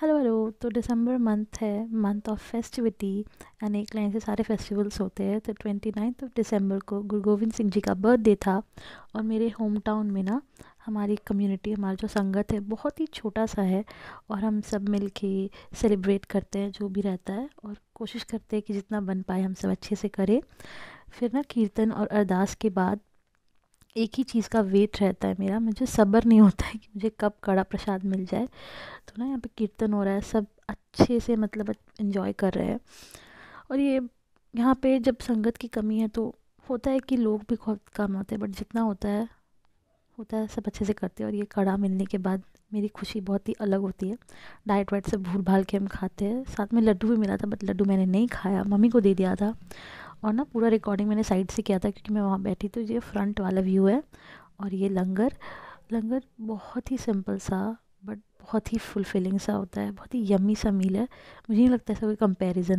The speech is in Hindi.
हेलो हेलो तो दिसंबर मंथ है मंथ ऑफ फेस्टिविटी एंड एक लाइन से सारे फेस्टिवल्स होते हैं तो ट्वेंटी नाइन्थ ऑफ दिसंबर को गुरु गोविंद सिंह जी का बर्थडे था और मेरे होम टाउन में ना हमारी कम्युनिटी हमारा जो संगत है बहुत ही छोटा सा है और हम सब मिल के सेलिब्रेट करते हैं जो भी रहता है और कोशिश करते हैं कि जितना बन पाए हम सब अच्छे से करें फिर ना कीर्तन और अरदास के बाद एक ही चीज़ का वेट रहता है मेरा मुझे सब्र नहीं होता है कि मुझे कब कड़ा प्रसाद मिल जाए तो ना यहाँ पे कीर्तन हो रहा है सब अच्छे से मतलब इन्जॉय कर रहे हैं और ये यहाँ पे जब संगत की कमी है तो होता है कि लोग भी बहुत कम होते हैं बट जितना होता है होता है सब अच्छे से करते हैं और ये कड़ा मिलने के बाद मेरी खुशी बहुत ही अलग होती है डाइट वाइट से भूल भाल के हम खाते हैं साथ में लड्डू भी मिला था बट लड्डू मैंने नहीं खाया मम्मी को दे दिया था और ना पूरा रिकॉर्डिंग मैंने साइड से किया था क्योंकि मैं वहाँ बैठी तो ये फ्रंट वाला व्यू है और ये लंगर लंगर बहुत ही सिंपल सा बट बहुत ही फुलफिलिंग सा होता है बहुत ही यमी सा मील है मुझे नहीं लगता ऐसा कोई कंपेरिज़न